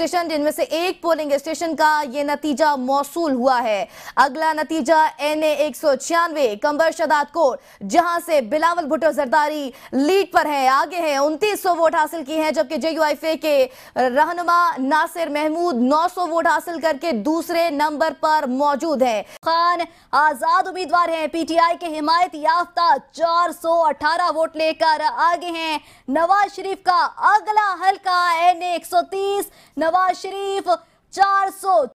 station जिनमें से एक पोलिंग स्टेशन का ये नतीजा मौसूल हुआ है अगला नतीजा एन ए एक सौ छियानवे कंबर शदात कोट जहां से बिलावल भुट्टो जरदारी लीड पर है आगे है उनतीस सौ वोट हासिल किए हैं जबकि जे के रहनुमा नासिर महमूद नौ सौ वोट हासिल करके दूसरे नंबर पर मौजूद है खान आजाद उम्मीदवार हैं पीटीआई के हिमायत याफ्ता चार सौ अठारह वोट लेकर आगे हैं नवाज शरीफ का अगला हल्का एन ए एक सौ तीस नवाज शरीफ चार सौ